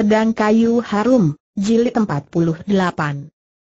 Pedang Kayu Harum, Jilid 48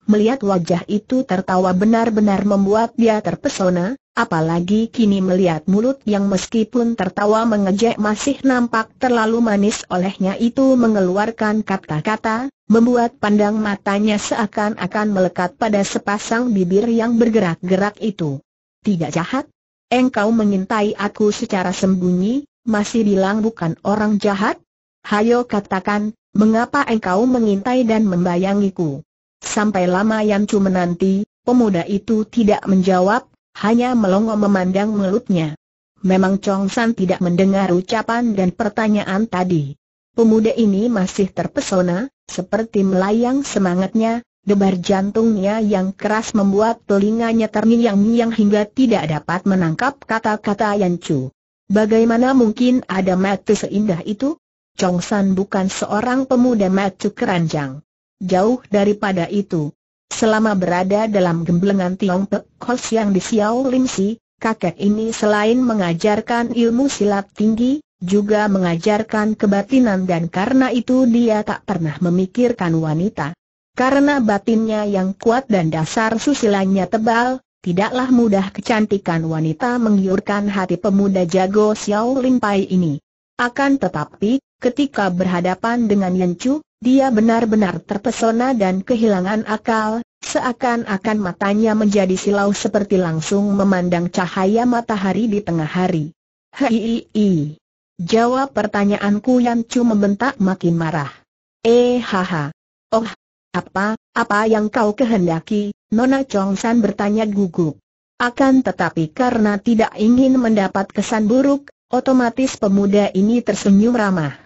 Melihat wajah itu tertawa benar-benar membuat dia terpesona, apalagi kini melihat mulut yang meskipun tertawa mengejek masih nampak terlalu manis olehnya itu mengeluarkan kata-kata, membuat pandang matanya seakan-akan melekat pada sepasang bibir yang bergerak-gerak itu. Tidak jahat? Engkau mengintai aku secara sembunyi, masih bilang bukan orang jahat? Hayo katakan, Mengapa engkau mengintai dan membayangiku? Sampai lama Yancu menanti, pemuda itu tidak menjawab, hanya melongo memandang mulutnya. Memang Chong San tidak mendengar ucapan dan pertanyaan tadi. Pemuda ini masih terpesona, seperti melayang semangatnya, debar jantungnya yang keras membuat telinganya terngiang-ngiang hingga tidak dapat menangkap kata-kata Chu. Bagaimana mungkin ada mata seindah itu? Chong San bukan seorang pemuda macu keranjang. Jauh daripada itu, selama berada dalam gemblengan Tiongkok Kos yang di Siau Lim Si, kakek ini selain mengajarkan ilmu silat tinggi, juga mengajarkan kebatinan dan karena itu dia tak pernah memikirkan wanita. Karena batinnya yang kuat dan dasar susilanya tebal, tidaklah mudah kecantikan wanita menggiurkan hati pemuda jago Xiao Pai ini. Akan tetapi, Ketika berhadapan dengan Chu, dia benar-benar terpesona dan kehilangan akal, seakan-akan matanya menjadi silau seperti langsung memandang cahaya matahari di tengah hari. Hei, Jawab pertanyaanku Chu membentak makin marah. Eh haha. Oh, apa, apa yang kau kehendaki? Nona Chong San bertanya gugup. Akan tetapi karena tidak ingin mendapat kesan buruk, otomatis pemuda ini tersenyum ramah.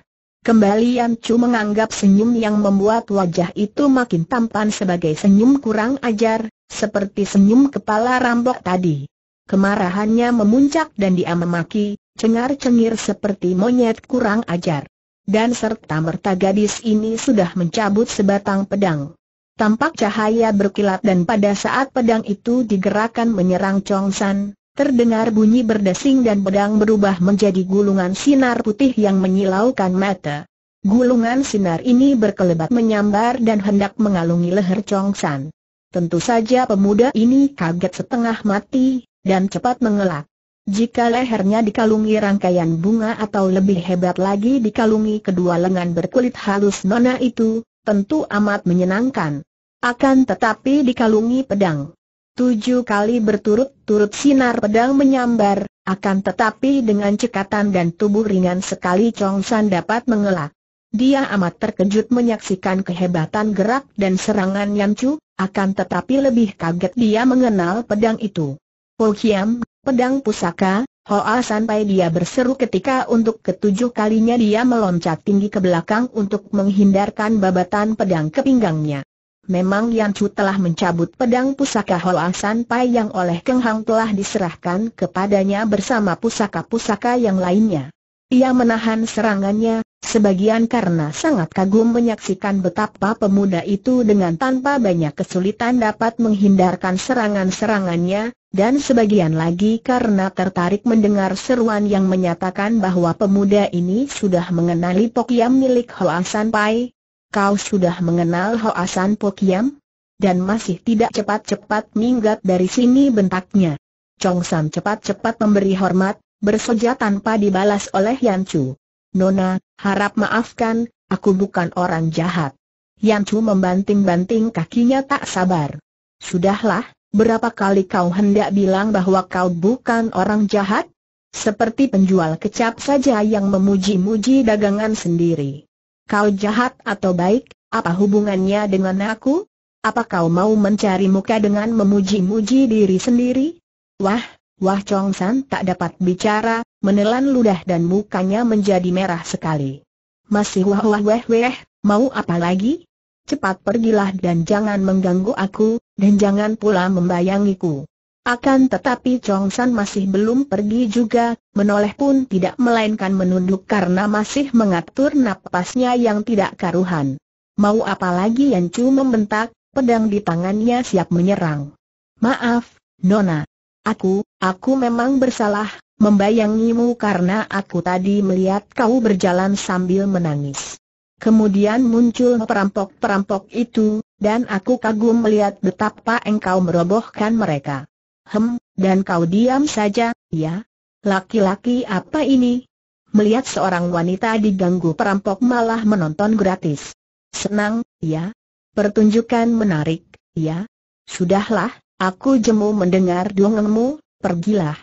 Kembali Yan Chu menganggap senyum yang membuat wajah itu makin tampan sebagai senyum kurang ajar, seperti senyum kepala rambok tadi. Kemarahannya memuncak dan dia memaki, cengar-cengir seperti monyet kurang ajar. Dan serta merta gadis ini sudah mencabut sebatang pedang. Tampak cahaya berkilat dan pada saat pedang itu digerakkan menyerang Chong San, Terdengar bunyi berdesing dan pedang berubah menjadi gulungan sinar putih yang menyilaukan mata. Gulungan sinar ini berkelebat menyambar dan hendak mengalungi leher Chong San. Tentu saja pemuda ini kaget setengah mati, dan cepat mengelak. Jika lehernya dikalungi rangkaian bunga atau lebih hebat lagi dikalungi kedua lengan berkulit halus nona itu, tentu amat menyenangkan. Akan tetapi dikalungi pedang. Tujuh kali berturut-turut sinar pedang menyambar, akan tetapi dengan cekatan dan tubuh ringan sekali Chong San dapat mengelak. Dia amat terkejut menyaksikan kehebatan gerak dan serangan Yan Chu, akan tetapi lebih kaget dia mengenal pedang itu. Po Kiam, pedang pusaka, Hoa sampai dia berseru ketika untuk ketujuh kalinya dia meloncat tinggi ke belakang untuk menghindarkan babatan pedang ke pinggangnya. Memang Yan Chu telah mencabut pedang pusaka Hoa San Pai yang oleh Keng Hang telah diserahkan kepadanya bersama pusaka-pusaka yang lainnya. Ia menahan serangannya, sebagian karena sangat kagum menyaksikan betapa pemuda itu dengan tanpa banyak kesulitan dapat menghindarkan serangan-serangannya, dan sebagian lagi karena tertarik mendengar seruan yang menyatakan bahwa pemuda ini sudah mengenali Pokyam milik Hoa San Pai, kau sudah mengenal Hoasan Pokiam? Dan masih tidak cepat-cepat minggat dari sini bentaknya. Chong San cepat-cepat memberi hormat, bersoja tanpa dibalas oleh Yan Chu. Nona, harap maafkan, aku bukan orang jahat. Yan Chu membanting-banting kakinya tak sabar. Sudahlah, berapa kali kau hendak bilang bahwa kau bukan orang jahat? Seperti penjual kecap saja yang memuji-muji dagangan sendiri. Kau jahat atau baik, apa hubungannya dengan aku? Apa kau mau mencari muka dengan memuji-muji diri sendiri? Wah, wah Chong San tak dapat bicara, menelan ludah dan mukanya menjadi merah sekali. Masih wah wah wah wah, mau apa lagi? Cepat pergilah dan jangan mengganggu aku, dan jangan pula membayangiku. Akan tetapi Chong San masih belum pergi juga, menoleh pun tidak melainkan menunduk karena masih mengatur napasnya yang tidak karuhan. Mau apa lagi Yan Chu membentak, pedang di tangannya siap menyerang. Maaf, Nona. Aku, aku memang bersalah, membayangimu karena aku tadi melihat kau berjalan sambil menangis. Kemudian muncul perampok-perampok itu, dan aku kagum melihat betapa engkau merobohkan mereka. Hem, dan kau diam saja, ya? Laki-laki apa ini? Melihat seorang wanita diganggu perampok malah menonton gratis. Senang, ya? Pertunjukan menarik, ya? Sudahlah, aku jemu mendengar dongengmu, pergilah.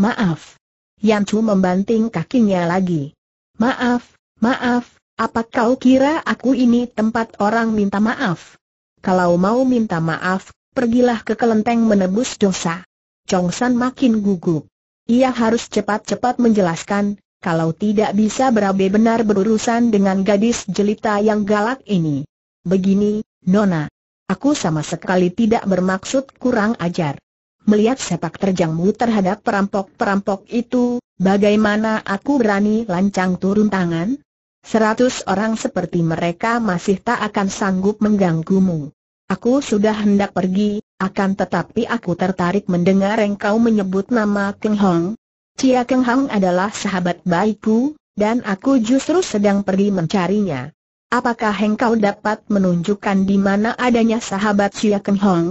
Maaf. Chu membanting kakinya lagi. Maaf, maaf, apa kau kira aku ini tempat orang minta maaf? Kalau mau minta maaf, pergilah ke kelenteng menebus dosa. Chong San makin gugup. Ia harus cepat-cepat menjelaskan, kalau tidak bisa berabe benar berurusan dengan gadis jelita yang galak ini. Begini, Nona. Aku sama sekali tidak bermaksud kurang ajar. Melihat sepak terjangmu terhadap perampok-perampok itu, bagaimana aku berani lancang turun tangan? Seratus orang seperti mereka masih tak akan sanggup mengganggumu. Aku sudah hendak pergi, akan tetapi aku tertarik mendengar engkau menyebut nama Keng Hong. Cia Keng Hong adalah sahabat baikku, dan aku justru sedang pergi mencarinya. Apakah engkau dapat menunjukkan di mana adanya sahabat Cia Keng Hong?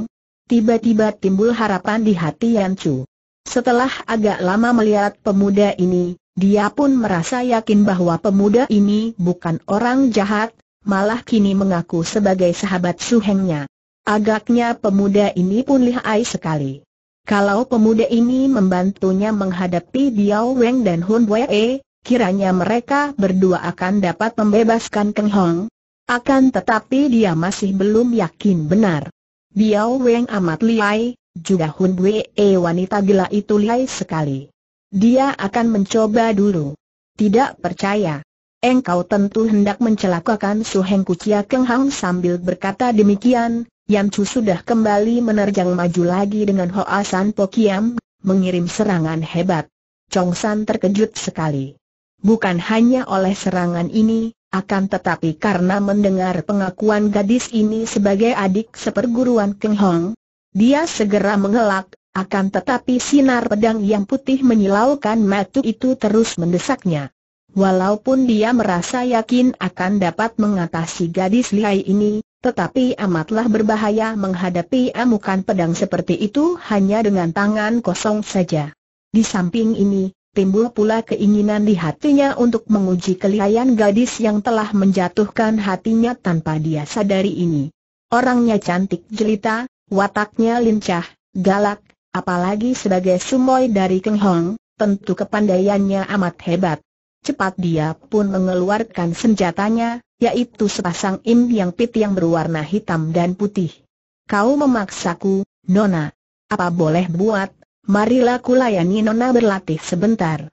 Tiba-tiba timbul harapan di hati Yan Chu. Setelah agak lama melihat pemuda ini, dia pun merasa yakin bahwa pemuda ini bukan orang jahat, malah kini mengaku sebagai sahabat suhengnya. Agaknya pemuda ini pun lihai sekali. Kalau pemuda ini membantunya menghadapi Biao Weng dan Hun Wei, kiranya mereka berdua akan dapat membebaskan Keng Hong. Akan tetapi dia masih belum yakin benar. Biao Weng amat lihai, juga Hun Wei wanita gila itu lihai sekali. Dia akan mencoba dulu. Tidak percaya engkau tentu hendak mencelakakan Su Heng Kucia Keng Hang sambil berkata demikian, Yang Chu sudah kembali menerjang maju lagi dengan Hoa San Pokiam, mengirim serangan hebat. Chong San terkejut sekali. Bukan hanya oleh serangan ini, akan tetapi karena mendengar pengakuan gadis ini sebagai adik seperguruan Keng Hong, dia segera mengelak, akan tetapi sinar pedang yang putih menyilaukan matu itu terus mendesaknya. Walaupun dia merasa yakin akan dapat mengatasi gadis lihai ini, tetapi amatlah berbahaya menghadapi amukan pedang seperti itu hanya dengan tangan kosong saja. Di samping ini, timbul pula keinginan di hatinya untuk menguji kelihayan gadis yang telah menjatuhkan hatinya tanpa dia sadari ini. Orangnya cantik jelita, wataknya lincah, galak, apalagi sebagai sumoy dari Keng Hong, tentu kepandaiannya amat hebat cepat dia pun mengeluarkan senjatanya, yaitu sepasang im yang pit yang berwarna hitam dan putih. Kau memaksaku, Nona. Apa boleh buat, marilah kulayani Nona berlatih sebentar.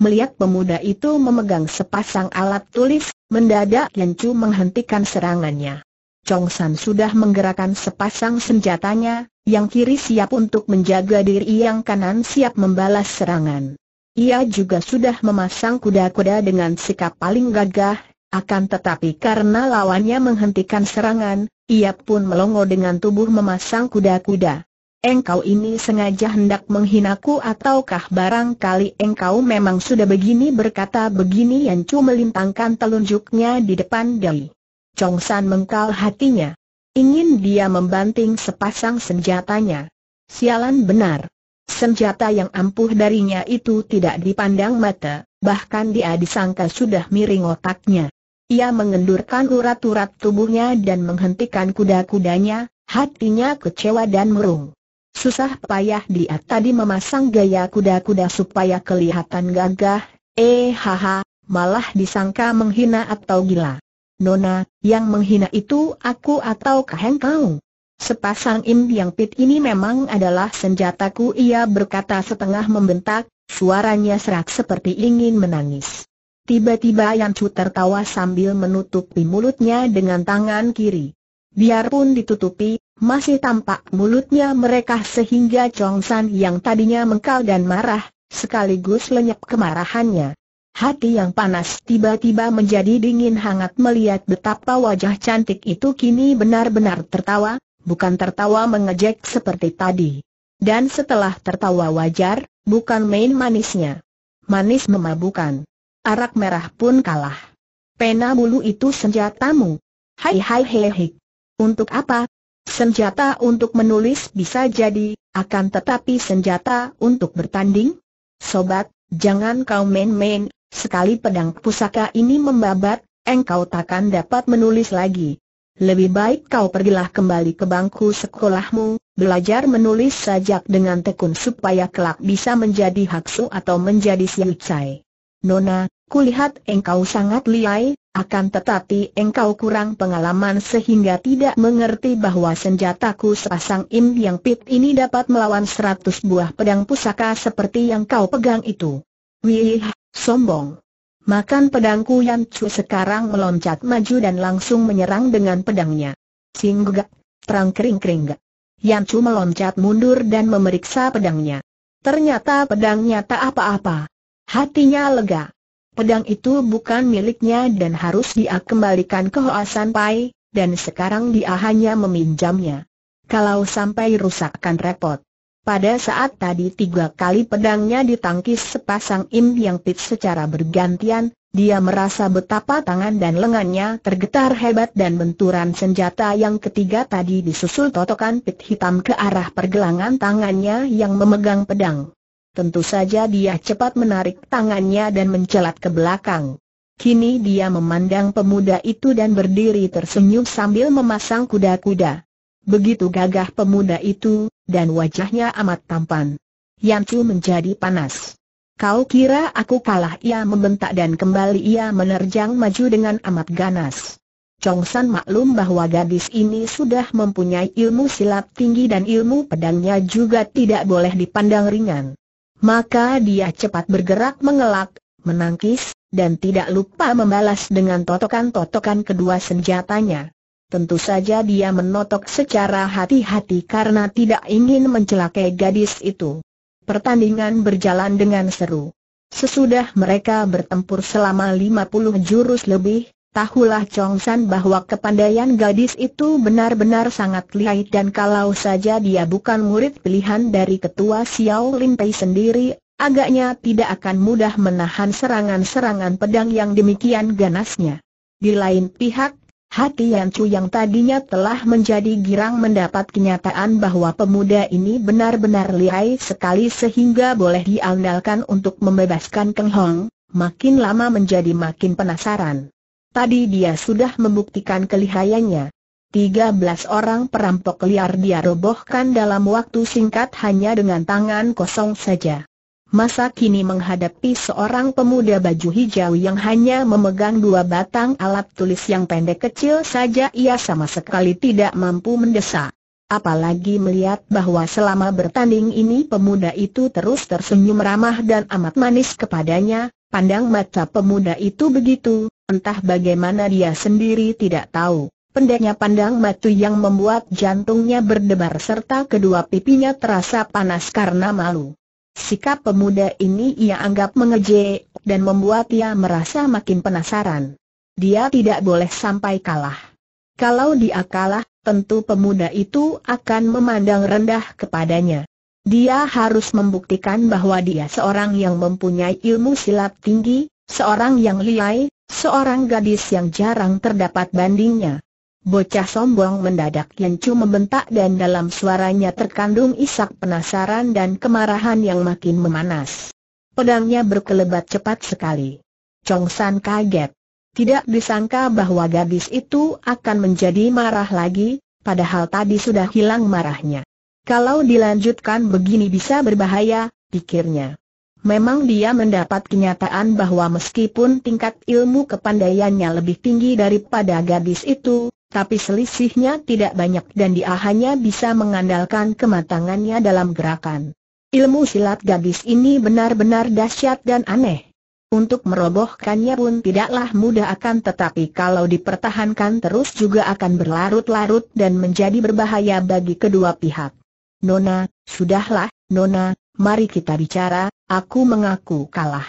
Melihat pemuda itu memegang sepasang alat tulis, mendadak Chu menghentikan serangannya. Chong San sudah menggerakkan sepasang senjatanya, yang kiri siap untuk menjaga diri yang kanan siap membalas serangan. Ia juga sudah memasang kuda-kuda dengan sikap paling gagah, akan tetapi karena lawannya menghentikan serangan, ia pun melongo dengan tubuh memasang kuda-kuda. Engkau ini sengaja hendak menghinaku ataukah barangkali engkau memang sudah begini berkata begini yang Chu melintangkan telunjuknya di depan Dai. Chong San mengkal hatinya. Ingin dia membanting sepasang senjatanya. Sialan benar. Senjata yang ampuh darinya itu tidak dipandang mata, bahkan dia disangka sudah miring otaknya. Ia mengendurkan urat-urat tubuhnya dan menghentikan kuda-kudanya, hatinya kecewa dan merung. Susah payah dia tadi memasang gaya kuda-kuda supaya kelihatan gagah, eh haha, malah disangka menghina atau gila. Nona, yang menghina itu aku atau kau? Sepasang Im Yang Pit ini memang adalah senjataku ia berkata setengah membentak, suaranya serak seperti ingin menangis. Tiba-tiba Yan Chu tertawa sambil menutupi mulutnya dengan tangan kiri. Biarpun ditutupi, masih tampak mulutnya mereka sehingga Chong San yang tadinya mengkal dan marah, sekaligus lenyap kemarahannya. Hati yang panas tiba-tiba menjadi dingin hangat melihat betapa wajah cantik itu kini benar-benar tertawa, bukan tertawa mengejek seperti tadi. Dan setelah tertawa wajar, bukan main manisnya. Manis memabukan. Arak merah pun kalah. Pena bulu itu senjatamu. Hai hai hei Untuk apa? Senjata untuk menulis bisa jadi, akan tetapi senjata untuk bertanding? Sobat, jangan kau main-main, sekali pedang pusaka ini membabat, engkau takkan dapat menulis lagi lebih baik kau pergilah kembali ke bangku sekolahmu, belajar menulis sajak dengan tekun supaya kelak bisa menjadi haksu atau menjadi siucai. Nona, kulihat engkau sangat liai, akan tetapi engkau kurang pengalaman sehingga tidak mengerti bahwa senjataku sepasang im yang pit ini dapat melawan seratus buah pedang pusaka seperti yang kau pegang itu. Wih, sombong. Makan pedangku Yan Chu sekarang meloncat maju dan langsung menyerang dengan pedangnya. Singgak, terang kering-kering gak. Yan Chu meloncat mundur dan memeriksa pedangnya. Ternyata pedangnya tak apa-apa. Hatinya lega. Pedang itu bukan miliknya dan harus dia kembalikan ke Hoasan Pai, dan sekarang dia hanya meminjamnya. Kalau sampai rusak akan repot. Pada saat tadi tiga kali pedangnya ditangkis sepasang Im Yang Pit secara bergantian, dia merasa betapa tangan dan lengannya tergetar hebat dan benturan senjata yang ketiga tadi disusul totokan pit hitam ke arah pergelangan tangannya yang memegang pedang. Tentu saja dia cepat menarik tangannya dan mencelat ke belakang. Kini dia memandang pemuda itu dan berdiri tersenyum sambil memasang kuda-kuda. Begitu gagah pemuda itu, dan wajahnya amat tampan. Chu menjadi panas. Kau kira aku kalah? Ia membentak dan kembali ia menerjang maju dengan amat ganas. Chong San maklum bahwa gadis ini sudah mempunyai ilmu silat tinggi dan ilmu pedangnya juga tidak boleh dipandang ringan. Maka dia cepat bergerak mengelak, menangkis, dan tidak lupa membalas dengan totokan-totokan kedua senjatanya. Tentu saja dia menotok secara hati-hati karena tidak ingin mencelakai gadis itu. Pertandingan berjalan dengan seru. Sesudah mereka bertempur selama 50 jurus lebih, tahulah Chong San bahwa kepandaian gadis itu benar-benar sangat lihai dan kalau saja dia bukan murid pilihan dari ketua Xiao Lin Pei sendiri, agaknya tidak akan mudah menahan serangan-serangan pedang yang demikian ganasnya. Di lain pihak, Hati Yan Chu yang tadinya telah menjadi girang mendapat kenyataan bahwa pemuda ini benar-benar lihai sekali sehingga boleh diandalkan untuk membebaskan Keng Hong, makin lama menjadi makin penasaran. Tadi dia sudah membuktikan kelihayannya. 13 orang perampok liar dia robohkan dalam waktu singkat hanya dengan tangan kosong saja masa kini menghadapi seorang pemuda baju hijau yang hanya memegang dua batang alat tulis yang pendek kecil saja ia sama sekali tidak mampu mendesak. Apalagi melihat bahwa selama bertanding ini pemuda itu terus tersenyum ramah dan amat manis kepadanya, pandang mata pemuda itu begitu, entah bagaimana dia sendiri tidak tahu. Pendeknya pandang matu yang membuat jantungnya berdebar serta kedua pipinya terasa panas karena malu. Sikap pemuda ini ia anggap mengejek dan membuat ia merasa makin penasaran. Dia tidak boleh sampai kalah. Kalau dia kalah, tentu pemuda itu akan memandang rendah kepadanya. Dia harus membuktikan bahwa dia seorang yang mempunyai ilmu silat tinggi, seorang yang liai, seorang gadis yang jarang terdapat bandingnya. Bocah sombong mendadak Yancu membentak dan dalam suaranya terkandung isak penasaran dan kemarahan yang makin memanas. Pedangnya berkelebat cepat sekali. Chong San kaget. Tidak disangka bahwa gadis itu akan menjadi marah lagi, padahal tadi sudah hilang marahnya. Kalau dilanjutkan begini bisa berbahaya, pikirnya. Memang dia mendapat kenyataan bahwa meskipun tingkat ilmu kepandaiannya lebih tinggi daripada gadis itu, tapi selisihnya tidak banyak dan dia hanya bisa mengandalkan kematangannya dalam gerakan. Ilmu silat gadis ini benar-benar dahsyat dan aneh. Untuk merobohkannya pun tidaklah mudah akan tetapi kalau dipertahankan terus juga akan berlarut-larut dan menjadi berbahaya bagi kedua pihak. Nona, sudahlah, Nona, mari kita bicara, aku mengaku kalah.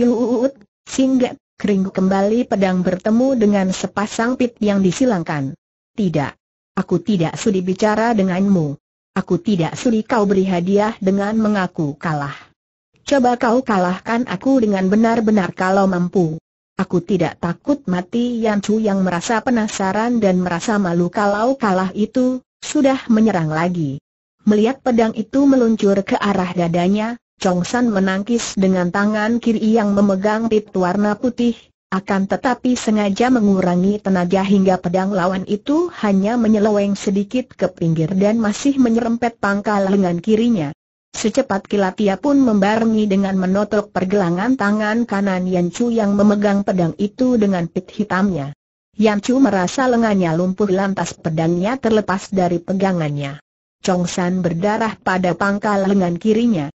uut, singgah, Kering kembali pedang bertemu dengan sepasang pit yang disilangkan. Tidak. Aku tidak sudi bicara denganmu. Aku tidak sudi kau beri hadiah dengan mengaku kalah. Coba kau kalahkan aku dengan benar-benar kalau mampu. Aku tidak takut mati Yan Chu yang merasa penasaran dan merasa malu kalau kalah itu, sudah menyerang lagi. Melihat pedang itu meluncur ke arah dadanya, Chong San menangkis dengan tangan kiri yang memegang pit warna putih, akan tetapi sengaja mengurangi tenaga hingga pedang lawan itu hanya menyeleweng sedikit ke pinggir dan masih menyerempet pangkal lengan kirinya. Secepat kilat ia pun membarengi dengan menotok pergelangan tangan kanan Yan Chu yang memegang pedang itu dengan pit hitamnya. Yan Chu merasa lengannya lumpuh lantas pedangnya terlepas dari pegangannya. Chong San berdarah pada pangkal lengan kirinya.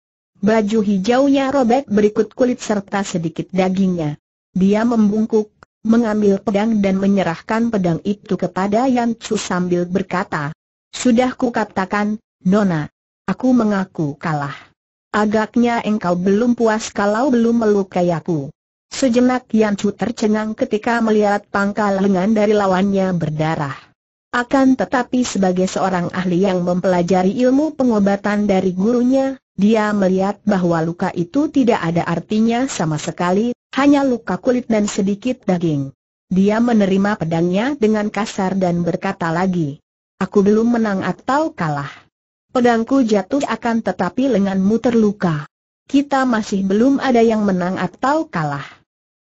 Baju hijaunya robek berikut kulit serta sedikit dagingnya. Dia membungkuk, mengambil pedang dan menyerahkan pedang itu kepada Yan Chu sambil berkata, Sudah katakan, Nona. Aku mengaku kalah. Agaknya engkau belum puas kalau belum melukai aku. Sejenak Yan Chu tercengang ketika melihat pangkal lengan dari lawannya berdarah. Akan tetapi sebagai seorang ahli yang mempelajari ilmu pengobatan dari gurunya, dia melihat bahwa luka itu tidak ada artinya sama sekali, hanya luka kulit dan sedikit daging. Dia menerima pedangnya dengan kasar dan berkata lagi, Aku belum menang atau kalah. Pedangku jatuh akan tetapi lenganmu terluka. Kita masih belum ada yang menang atau kalah.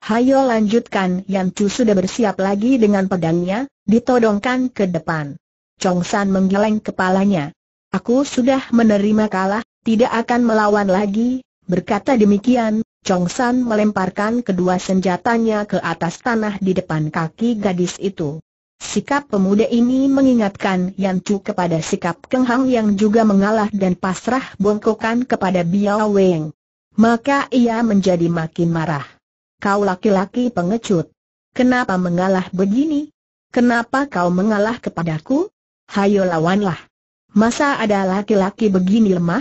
Hayo lanjutkan Yan Chu sudah bersiap lagi dengan pedangnya, ditodongkan ke depan. Chong San menggeleng kepalanya. Aku sudah menerima kalah, tidak akan melawan lagi, berkata demikian, Chong San melemparkan kedua senjatanya ke atas tanah di depan kaki gadis itu. Sikap pemuda ini mengingatkan Yan Chu kepada sikap Keng Hang yang juga mengalah dan pasrah bongkokan kepada Biao Weng. Maka ia menjadi makin marah. Kau laki-laki pengecut. Kenapa mengalah begini? Kenapa kau mengalah kepadaku? Hayo lawanlah. Masa ada laki-laki begini lemah?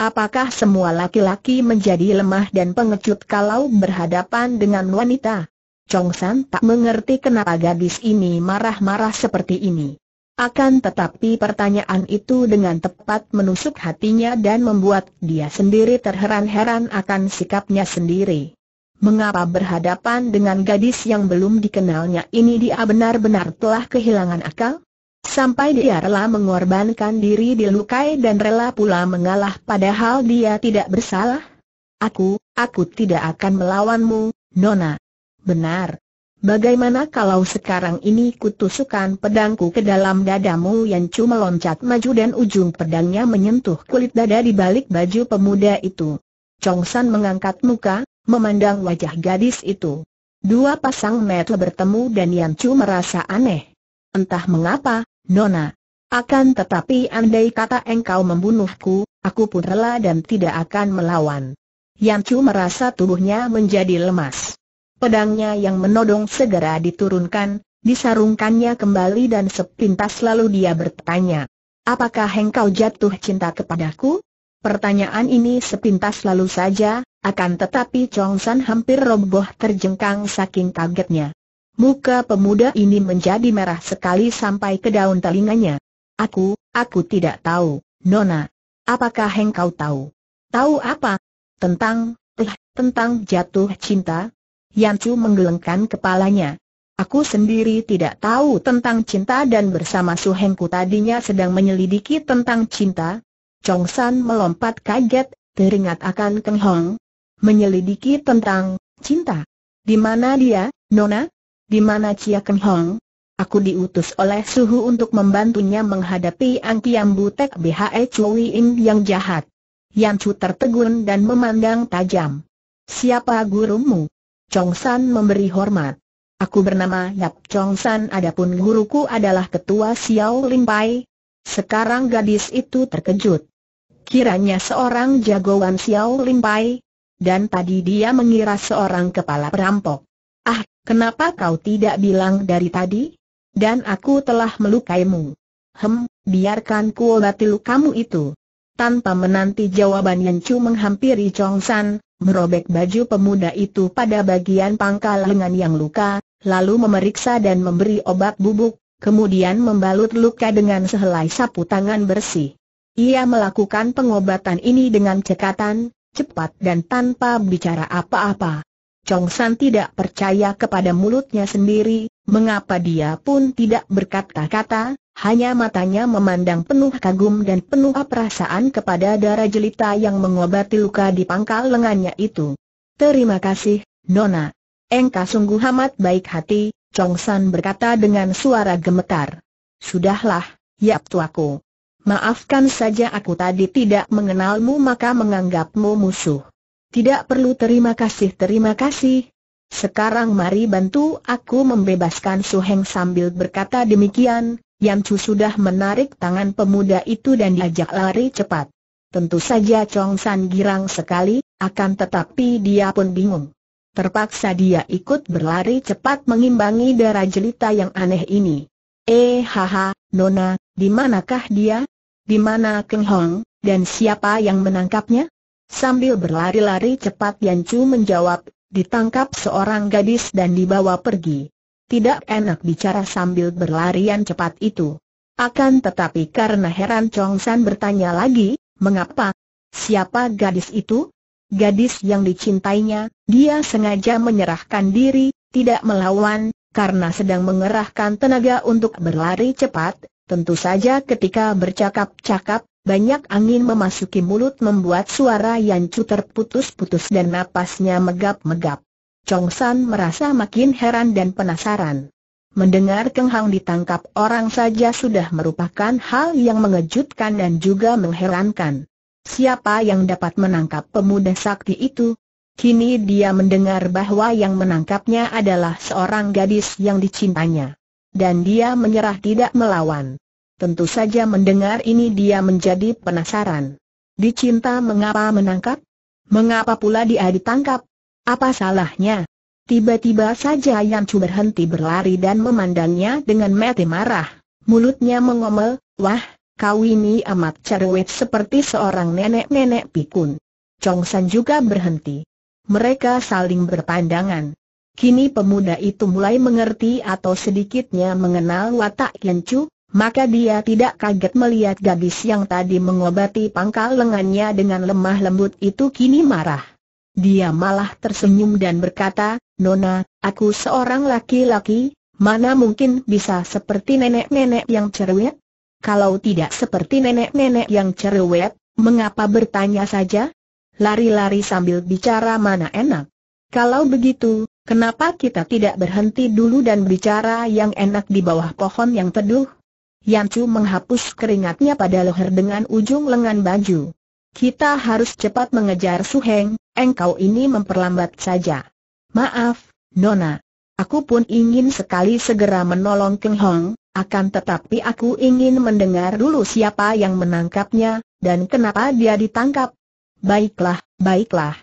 Apakah semua laki-laki menjadi lemah dan pengecut kalau berhadapan dengan wanita? Chong San tak mengerti kenapa gadis ini marah-marah seperti ini. Akan tetapi pertanyaan itu dengan tepat menusuk hatinya dan membuat dia sendiri terheran-heran akan sikapnya sendiri. Mengapa berhadapan dengan gadis yang belum dikenalnya ini dia benar-benar telah kehilangan akal? Sampai dia rela mengorbankan diri dilukai dan rela pula mengalah padahal dia tidak bersalah? Aku, aku tidak akan melawanmu, Nona. Benar. Bagaimana kalau sekarang ini kutusukan pedangku ke dalam dadamu yang cuma loncat maju dan ujung pedangnya menyentuh kulit dada di balik baju pemuda itu. Chongsan mengangkat muka, memandang wajah gadis itu. Dua pasang mata bertemu dan Yan Chu merasa aneh. Entah mengapa, Nona. Akan tetapi andai kata engkau membunuhku, aku pun rela dan tidak akan melawan. Chu merasa tubuhnya menjadi lemas. Pedangnya yang menodong segera diturunkan, disarungkannya kembali dan sepintas lalu dia bertanya, Apakah engkau jatuh cinta kepadaku? Pertanyaan ini sepintas lalu saja, akan tetapi Chong San hampir roboh terjengkang saking kagetnya. Muka pemuda ini menjadi merah sekali sampai ke daun telinganya. Aku, aku tidak tahu, Nona. Apakah engkau tahu? Tahu apa? Tentang, eh, tentang jatuh cinta? Yancu menggelengkan kepalanya. Aku sendiri tidak tahu tentang cinta dan bersama Su Hengku tadinya sedang menyelidiki tentang cinta. Chong San melompat kaget, teringat akan Keng Hong. Menyelidiki tentang cinta. Di mana dia, Nona? Di mana Chia Keng Hong? Aku diutus oleh Suhu untuk membantunya menghadapi Ang Kiam Butek BHE Chui Ing yang jahat. Yan Chu tertegun dan memandang tajam. Siapa gurumu? Chong San memberi hormat. Aku bernama Yap Chong San adapun guruku adalah ketua Xiao Ling Pai. Sekarang gadis itu terkejut. Kiranya seorang jagoan Xiao Ling Pai. Dan tadi dia mengira seorang kepala perampok. Ah, kenapa kau tidak bilang dari tadi? Dan aku telah melukaimu. Hem, biarkan ku obati lukamu itu. Tanpa menanti jawaban Yen Chu menghampiri Chong San, merobek baju pemuda itu pada bagian pangkal lengan yang luka, lalu memeriksa dan memberi obat bubuk, kemudian membalut luka dengan sehelai sapu tangan bersih. Ia melakukan pengobatan ini dengan cekatan, cepat dan tanpa bicara apa-apa. Chong San tidak percaya kepada mulutnya sendiri, mengapa dia pun tidak berkata-kata, hanya matanya memandang penuh kagum dan penuh perasaan kepada darah jelita yang mengobati luka di pangkal lengannya itu. Terima kasih, Nona. Engkau sungguh amat baik hati, Chong San berkata dengan suara gemetar. Sudahlah, Yap tuaku. Maafkan saja aku tadi tidak mengenalmu maka menganggapmu musuh. Tidak perlu terima kasih terima kasih. Sekarang mari bantu aku membebaskan Su Heng sambil berkata demikian, Yang Chu sudah menarik tangan pemuda itu dan diajak lari cepat. Tentu saja Chong San girang sekali, akan tetapi dia pun bingung. Terpaksa dia ikut berlari cepat mengimbangi darah jelita yang aneh ini. Eh haha, Nona, di manakah dia? Di mana Keng Hong, dan siapa yang menangkapnya? Sambil berlari-lari cepat Yan Chu menjawab, ditangkap seorang gadis dan dibawa pergi. Tidak enak bicara sambil berlarian cepat itu. Akan tetapi karena heran Chong San bertanya lagi, mengapa? Siapa gadis itu? Gadis yang dicintainya, dia sengaja menyerahkan diri, tidak melawan, karena sedang mengerahkan tenaga untuk berlari cepat, tentu saja ketika bercakap-cakap, banyak angin memasuki mulut membuat suara Yancu terputus-putus dan napasnya megap-megap. Chong San merasa makin heran dan penasaran. Mendengar Keng Hang ditangkap orang saja sudah merupakan hal yang mengejutkan dan juga mengherankan. Siapa yang dapat menangkap pemuda sakti itu? Kini dia mendengar bahwa yang menangkapnya adalah seorang gadis yang dicintanya. Dan dia menyerah tidak melawan. Tentu saja mendengar ini dia menjadi penasaran. Dicinta mengapa menangkap? Mengapa pula dia ditangkap? Apa salahnya? Tiba-tiba saja Yan Chu berhenti berlari dan memandangnya dengan mati marah. Mulutnya mengomel, wah, kau ini amat cerewet seperti seorang nenek-nenek pikun. Chong San juga berhenti. Mereka saling berpandangan. Kini pemuda itu mulai mengerti atau sedikitnya mengenal watak Yan Chu, maka dia tidak kaget melihat gadis yang tadi mengobati pangkal lengannya dengan lemah lembut itu kini marah. Dia malah tersenyum dan berkata, Nona, aku seorang laki-laki, mana mungkin bisa seperti nenek-nenek yang cerewet? Kalau tidak seperti nenek-nenek yang cerewet, mengapa bertanya saja? Lari-lari sambil bicara mana enak. Kalau begitu, kenapa kita tidak berhenti dulu dan bicara yang enak di bawah pohon yang teduh? Yan Chu menghapus keringatnya pada leher dengan ujung lengan baju. Kita harus cepat mengejar Su Heng, engkau ini memperlambat saja. Maaf, Nona. Aku pun ingin sekali segera menolong Keng Hong, akan tetapi aku ingin mendengar dulu siapa yang menangkapnya, dan kenapa dia ditangkap. Baiklah, baiklah.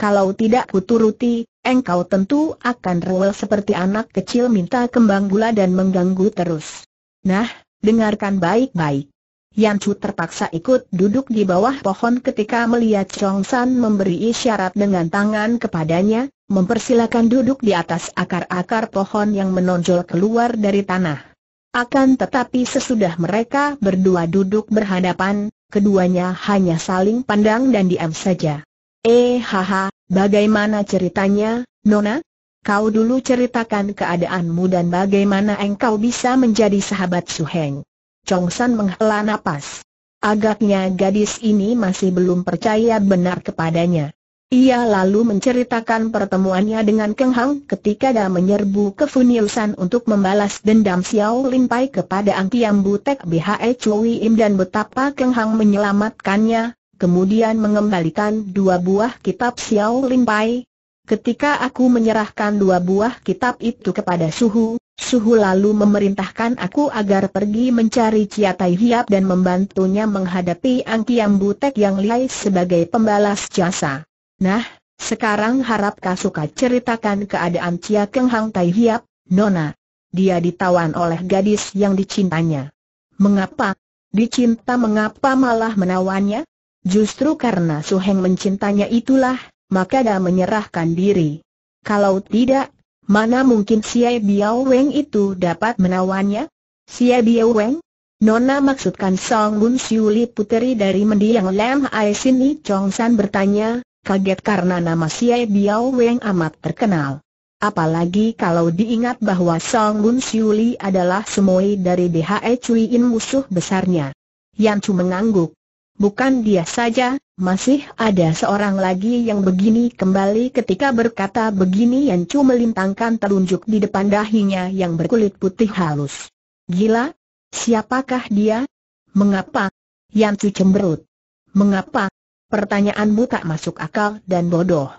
Kalau tidak kuturuti, engkau tentu akan rewel seperti anak kecil minta kembang gula dan mengganggu terus. Nah, Dengarkan baik-baik. Yan Chu terpaksa ikut duduk di bawah pohon ketika melihat Chong San memberi isyarat dengan tangan kepadanya, mempersilakan duduk di atas akar-akar pohon yang menonjol keluar dari tanah. Akan tetapi sesudah mereka berdua duduk berhadapan, keduanya hanya saling pandang dan diam saja. Eh haha, bagaimana ceritanya, Nona? kau dulu ceritakan keadaanmu dan bagaimana engkau bisa menjadi sahabat Suheng. Chong San menghela napas. Agaknya gadis ini masih belum percaya benar kepadanya. Ia lalu menceritakan pertemuannya dengan Keng Hang ketika dia menyerbu ke San untuk membalas dendam Xiao Lin Pai kepada Ang Tiam Butek BHE Chui Im dan betapa Keng Hang menyelamatkannya, kemudian mengembalikan dua buah kitab Xiao Lin Pai, Ketika aku menyerahkan dua buah kitab itu kepada Suhu, Suhu lalu memerintahkan aku agar pergi mencari Tai Hiap dan membantunya menghadapi Angkiam Butek yang lihai sebagai pembalas jasa. Nah, sekarang harap suka ceritakan keadaan Cia Keng Hang Tai Hiap, Nona. Dia ditawan oleh gadis yang dicintanya. Mengapa? Dicinta mengapa malah menawannya? Justru karena Suheng mencintanya itulah, maka dia menyerahkan diri. Kalau tidak, mana mungkin Xie Biao Weng itu dapat menawannya? Xie Biao Weng? Nona maksudkan Song Bun Siuli puteri dari mendiang Lam Ai Li Chong San bertanya, kaget karena nama Xie Biao Weng amat terkenal. Apalagi kalau diingat bahwa Song Bun Siuli adalah semuai dari DHE Cui In musuh besarnya. Yan Chu mengangguk. Bukan dia saja, masih ada seorang lagi yang begini kembali ketika berkata begini Chu melintangkan telunjuk di depan dahinya yang berkulit putih halus. Gila? Siapakah dia? Mengapa? Chu cemberut. Mengapa? Pertanyaanmu tak masuk akal dan bodoh.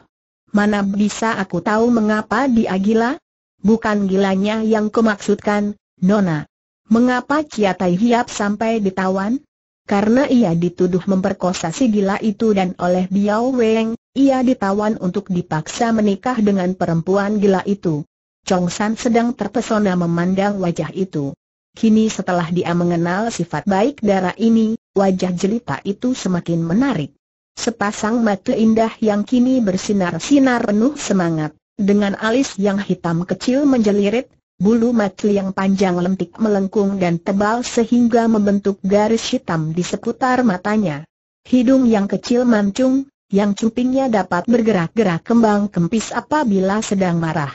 Mana bisa aku tahu mengapa dia gila? Bukan gilanya yang kumaksudkan, Nona. Mengapa Tai Hiap sampai ditawan? Karena ia dituduh memperkosa si gila itu dan oleh Biao Weng, ia ditawan untuk dipaksa menikah dengan perempuan gila itu. Chong San sedang terpesona memandang wajah itu. Kini setelah dia mengenal sifat baik darah ini, wajah jelita itu semakin menarik. Sepasang mata indah yang kini bersinar-sinar penuh semangat, dengan alis yang hitam kecil menjelirit, Bulu mata yang panjang lentik melengkung dan tebal sehingga membentuk garis hitam di seputar matanya. Hidung yang kecil mancung, yang cupingnya dapat bergerak-gerak kembang kempis apabila sedang marah.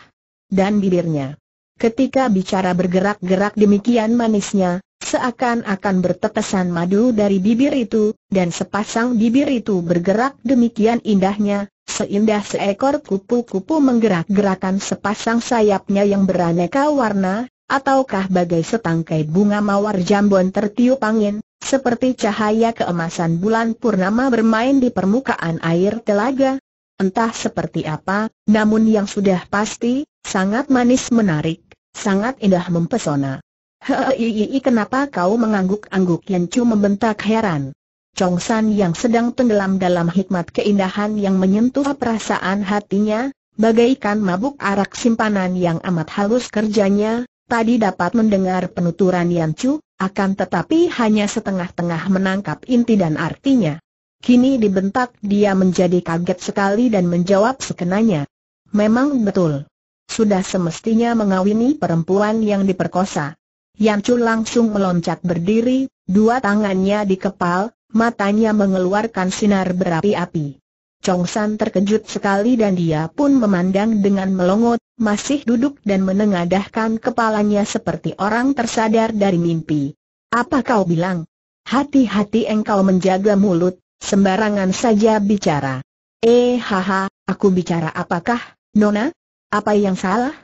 Dan bibirnya. Ketika bicara bergerak-gerak demikian manisnya, seakan-akan bertetesan madu dari bibir itu, dan sepasang bibir itu bergerak demikian indahnya, Seindah seekor kupu-kupu menggerak-gerakan sepasang sayapnya yang beraneka warna, ataukah bagai setangkai bunga mawar jambon tertiup angin, seperti cahaya keemasan bulan purnama bermain di permukaan air telaga? Entah seperti apa, namun yang sudah pasti, sangat manis menarik, sangat indah mempesona. Hei, kenapa kau mengangguk-angguk yang cuma membentak heran. Chong San yang sedang tenggelam dalam hikmat keindahan yang menyentuh perasaan hatinya, bagaikan mabuk arak simpanan yang amat halus kerjanya, tadi dapat mendengar penuturan Yan Chu, akan tetapi hanya setengah-tengah menangkap inti dan artinya. Kini dibentak dia menjadi kaget sekali dan menjawab sekenanya. Memang betul. Sudah semestinya mengawini perempuan yang diperkosa. Yan Chu langsung meloncat berdiri, dua tangannya di kepal, matanya mengeluarkan sinar berapi-api. Chong San terkejut sekali dan dia pun memandang dengan melongot, masih duduk dan menengadahkan kepalanya seperti orang tersadar dari mimpi. Apa kau bilang? Hati-hati engkau menjaga mulut, sembarangan saja bicara. Eh haha, aku bicara apakah, Nona? Apa yang salah?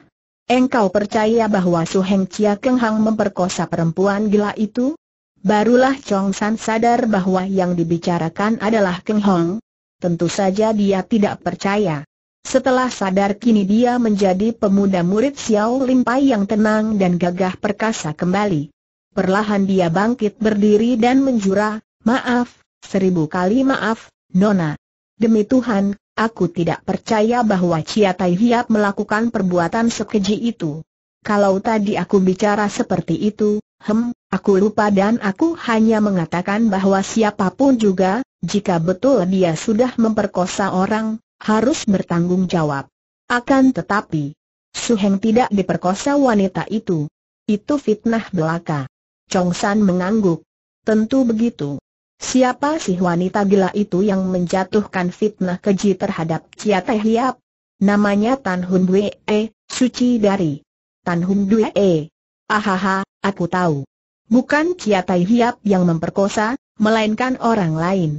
Engkau percaya bahwa Su Heng Chia Keng Hang memperkosa perempuan gila itu? Barulah Chong San sadar bahwa yang dibicarakan adalah Keng Hong. Tentu saja dia tidak percaya. Setelah sadar kini dia menjadi pemuda murid Xiao Lim Pai yang tenang dan gagah perkasa kembali. Perlahan dia bangkit berdiri dan menjura, maaf, seribu kali maaf, Nona. Demi Tuhan, aku tidak percaya bahwa Chia Tai Hiap melakukan perbuatan sekeji itu. Kalau tadi aku bicara seperti itu, hem, aku lupa dan aku hanya mengatakan bahwa siapapun juga, jika betul dia sudah memperkosa orang, harus bertanggung jawab. Akan tetapi, Suheng tidak diperkosa wanita itu. Itu fitnah belaka. Chong San mengangguk. Tentu begitu. Siapa sih wanita gila itu yang menjatuhkan fitnah keji terhadap Chia Teh Hiap? Namanya Tan Hun Bwe, suci dari Tan Hung Due E. Ahaha, aku tahu. Bukan Kia Tai Hiap yang memperkosa, melainkan orang lain.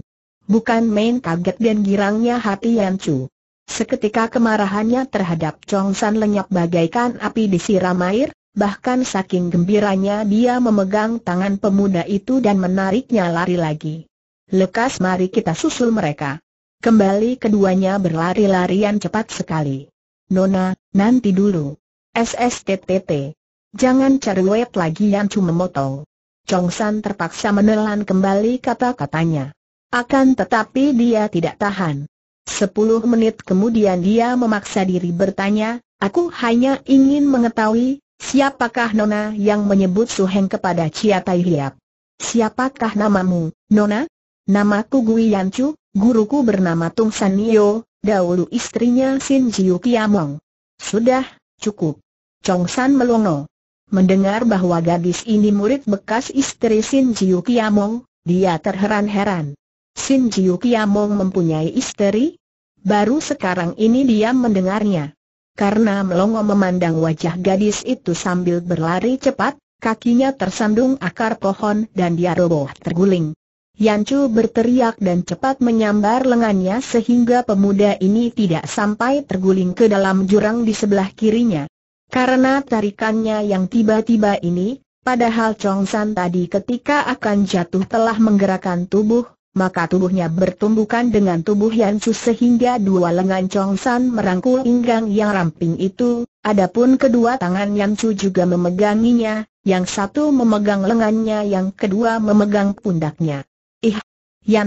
Bukan main kaget dan girangnya hati Yan Chu. Seketika kemarahannya terhadap Chong San lenyap bagaikan api disiram air, bahkan saking gembiranya dia memegang tangan pemuda itu dan menariknya lari lagi. Lekas mari kita susul mereka. Kembali keduanya berlari-larian cepat sekali. Nona, nanti dulu. SSTTT. Jangan cari wet lagi yang cuma memotong. Chong San terpaksa menelan kembali kata-katanya. Akan tetapi dia tidak tahan. Sepuluh menit kemudian dia memaksa diri bertanya, aku hanya ingin mengetahui, siapakah Nona yang menyebut Heng kepada Chia Tai Hiap? Siapakah namamu, Nona? Namaku Gui Yancu, guruku bernama Tung San Nio, dahulu istrinya Sin Jiu Kiamong. Sudah, cukup. Chong San melongo. Mendengar bahwa gadis ini murid bekas istri Sin Jiu Kiamong, dia terheran-heran. Sin Jiu Kiamong mempunyai istri? Baru sekarang ini dia mendengarnya. Karena melongo memandang wajah gadis itu sambil berlari cepat, kakinya tersandung akar pohon dan dia roboh terguling. Chu berteriak dan cepat menyambar lengannya sehingga pemuda ini tidak sampai terguling ke dalam jurang di sebelah kirinya. Karena tarikannya yang tiba-tiba ini, padahal Chong San tadi ketika akan jatuh telah menggerakkan tubuh, maka tubuhnya bertumbukan dengan tubuh Yan Su sehingga dua lengan Chong San merangkul pinggang yang ramping itu, adapun kedua tangan Yan Su juga memeganginya, yang satu memegang lengannya yang kedua memegang pundaknya. Ih!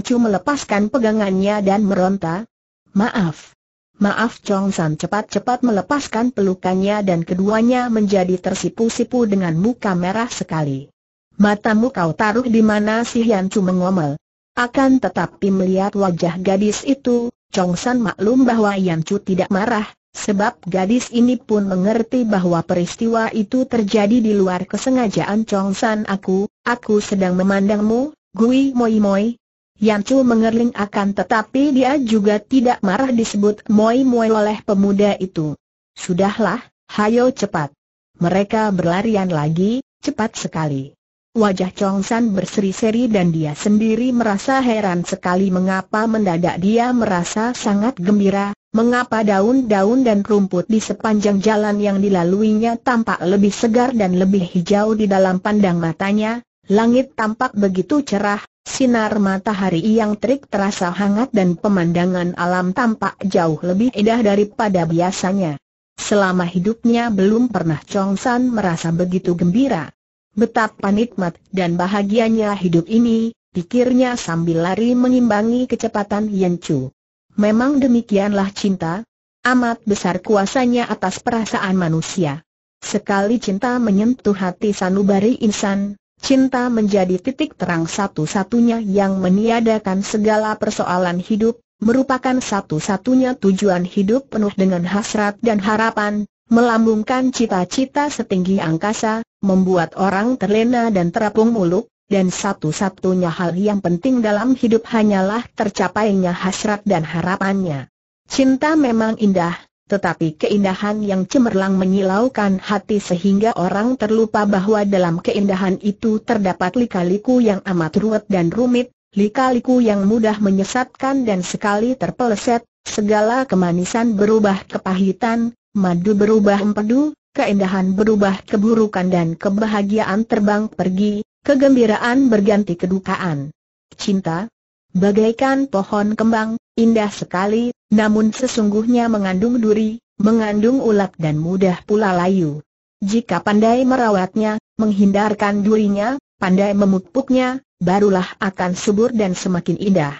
Su melepaskan pegangannya dan meronta. Maaf, Maaf Chong San cepat-cepat melepaskan pelukannya dan keduanya menjadi tersipu-sipu dengan muka merah sekali. Matamu kau taruh di mana si Hian Chu mengomel. Akan tetapi melihat wajah gadis itu, Chong San maklum bahwa Hian Chu tidak marah, sebab gadis ini pun mengerti bahwa peristiwa itu terjadi di luar kesengajaan Chong San aku, aku sedang memandangmu, Gui Moi Moi, Yancu mengerling akan tetapi dia juga tidak marah disebut moi-moi oleh pemuda itu. Sudahlah, hayo cepat. Mereka berlarian lagi, cepat sekali. Wajah Chong San berseri-seri dan dia sendiri merasa heran sekali mengapa mendadak dia merasa sangat gembira, mengapa daun-daun dan rumput di sepanjang jalan yang dilaluinya tampak lebih segar dan lebih hijau di dalam pandang matanya, langit tampak begitu cerah, Sinar matahari yang terik terasa hangat dan pemandangan alam tampak jauh lebih indah daripada biasanya. Selama hidupnya belum pernah Chong San merasa begitu gembira. Betapa nikmat dan bahagianya hidup ini, pikirnya sambil lari mengimbangi kecepatan Yan Chu. Memang demikianlah cinta, amat besar kuasanya atas perasaan manusia. Sekali cinta menyentuh hati sanubari insan, Cinta menjadi titik terang satu-satunya yang meniadakan segala persoalan hidup, merupakan satu-satunya tujuan hidup penuh dengan hasrat dan harapan, melambungkan cita-cita setinggi angkasa, membuat orang terlena dan terapung muluk, dan satu-satunya hal yang penting dalam hidup hanyalah tercapainya hasrat dan harapannya. Cinta memang indah, tetapi keindahan yang cemerlang menyilaukan hati sehingga orang terlupa bahwa dalam keindahan itu terdapat likaliku yang amat ruwet dan rumit, likaliku yang mudah menyesatkan dan sekali terpeleset, segala kemanisan berubah kepahitan, madu berubah empedu, keindahan berubah keburukan dan kebahagiaan terbang pergi, kegembiraan berganti kedukaan. Cinta, bagaikan pohon kembang, indah sekali, namun sesungguhnya mengandung duri, mengandung ulat dan mudah pula layu. Jika pandai merawatnya, menghindarkan durinya, pandai memupuknya, barulah akan subur dan semakin indah.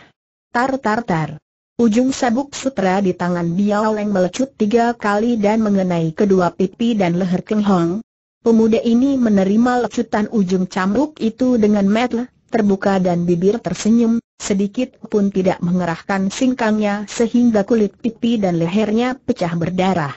Tar tar tar. Ujung sabuk sutra di tangan Biao Leng melecut tiga kali dan mengenai kedua pipi dan leher Keng Hong. Pemuda ini menerima lecutan ujung cambuk itu dengan metel, terbuka dan bibir tersenyum, sedikit pun tidak mengerahkan singkangnya sehingga kulit pipi dan lehernya pecah berdarah.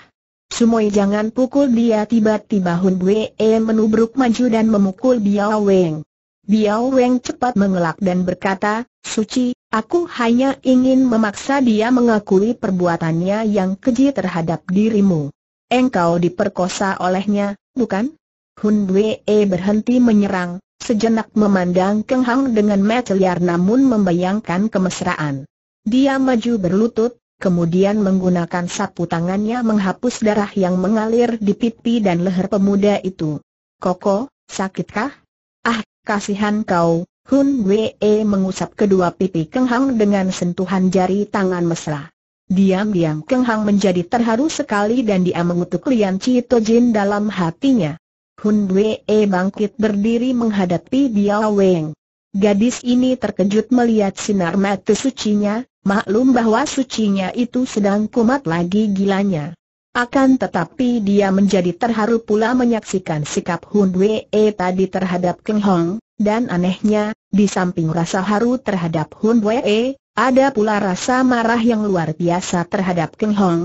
Sumoy jangan pukul dia tiba-tiba Hun Bue menubruk maju dan memukul Biao Weng. Biao Weng cepat mengelak dan berkata, Suci, aku hanya ingin memaksa dia mengakui perbuatannya yang keji terhadap dirimu. Engkau diperkosa olehnya, bukan? Hun Bue berhenti menyerang, sejenak memandang Keng Hang dengan mata liar namun membayangkan kemesraan. Dia maju berlutut, kemudian menggunakan sapu tangannya menghapus darah yang mengalir di pipi dan leher pemuda itu. Koko, sakitkah? Ah, kasihan kau, Hun Wee mengusap kedua pipi Keng Hang dengan sentuhan jari tangan mesra. Diam-diam Keng Hang menjadi terharu sekali dan dia mengutuk Lian To Jin dalam hatinya. Hun Bwe e bangkit berdiri menghadapi Biao Weng. Gadis ini terkejut melihat sinar mata sucinya, maklum bahwa sucinya itu sedang kumat lagi gilanya. Akan tetapi dia menjadi terharu pula menyaksikan sikap Hun Bwe e tadi terhadap Keng Hong, dan anehnya, di samping rasa haru terhadap Hun Bwe, e, ada pula rasa marah yang luar biasa terhadap Keng Hong,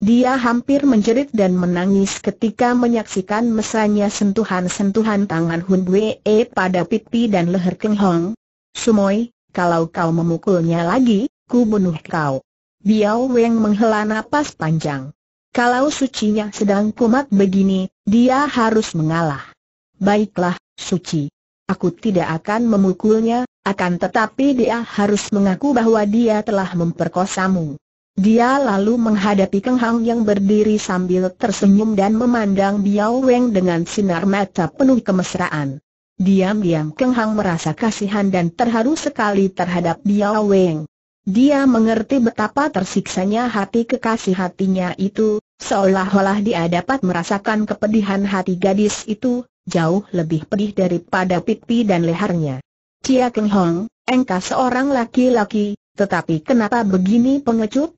dia hampir menjerit dan menangis ketika menyaksikan mesranya sentuhan-sentuhan tangan Hun Wei e pada pipi dan leher Keng Hong. Sumoy, kalau kau memukulnya lagi, ku bunuh kau. Biao Weng menghela napas panjang. Kalau sucinya sedang kumat begini, dia harus mengalah. Baiklah, suci. Aku tidak akan memukulnya, akan tetapi dia harus mengaku bahwa dia telah memperkosamu. Dia lalu menghadapi Keng Hang yang berdiri sambil tersenyum dan memandang Biao Weng dengan sinar mata penuh kemesraan. Diam-diam Keng Hang merasa kasihan dan terharu sekali terhadap Biao Weng. Dia mengerti betapa tersiksanya hati kekasih hatinya itu, seolah-olah dia dapat merasakan kepedihan hati gadis itu, jauh lebih pedih daripada pipi dan lehernya. Cia Keng Hong, engkau seorang laki-laki, tetapi kenapa begini pengecut?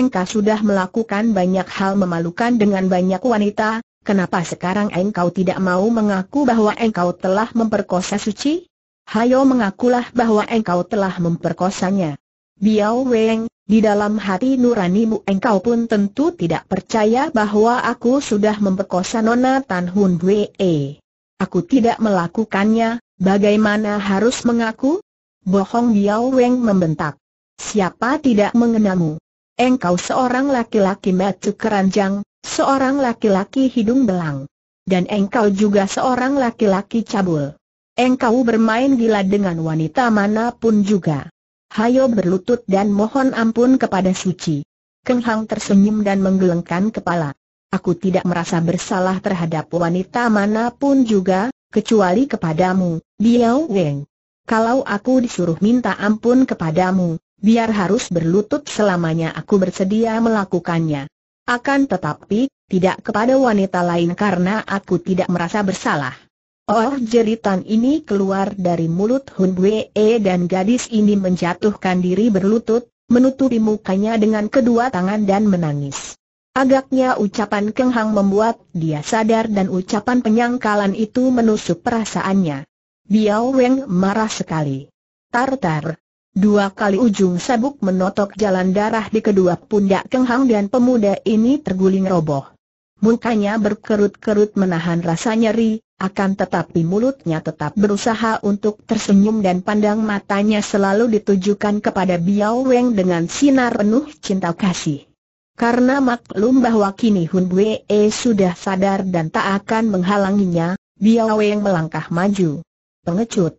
engkau sudah melakukan banyak hal memalukan dengan banyak wanita, kenapa sekarang engkau tidak mau mengaku bahwa engkau telah memperkosa suci? Hayo mengakulah bahwa engkau telah memperkosanya. Biao Weng, di dalam hati nuranimu engkau pun tentu tidak percaya bahwa aku sudah memperkosa Nona Tan Hun Wee. Aku tidak melakukannya, bagaimana harus mengaku? Bohong Biao Weng membentak. Siapa tidak mengenamu? Engkau seorang laki-laki matu keranjang, seorang laki-laki hidung belang. Dan engkau juga seorang laki-laki cabul. Engkau bermain gila dengan wanita manapun juga. Hayo berlutut dan mohon ampun kepada suci. Keng Hang tersenyum dan menggelengkan kepala. Aku tidak merasa bersalah terhadap wanita manapun juga, kecuali kepadamu, Biao Weng. Kalau aku disuruh minta ampun kepadamu, biar harus berlutut selamanya aku bersedia melakukannya. Akan tetapi, tidak kepada wanita lain karena aku tidak merasa bersalah. Oh jeritan ini keluar dari mulut Hun Wee e dan gadis ini menjatuhkan diri berlutut, menutupi mukanya dengan kedua tangan dan menangis. Agaknya ucapan Keng Hang membuat dia sadar dan ucapan penyangkalan itu menusuk perasaannya. Biao Weng marah sekali. Tartar, Dua kali ujung sabuk menotok jalan darah di kedua pundak Keng Hang dan pemuda ini terguling roboh. Mukanya berkerut-kerut menahan rasa nyeri, akan tetapi mulutnya tetap berusaha untuk tersenyum dan pandang matanya selalu ditujukan kepada Biao Weng dengan sinar penuh cinta kasih. Karena maklum bahwa kini Hun Bue e sudah sadar dan tak akan menghalanginya, Biao Weng melangkah maju. Pengecut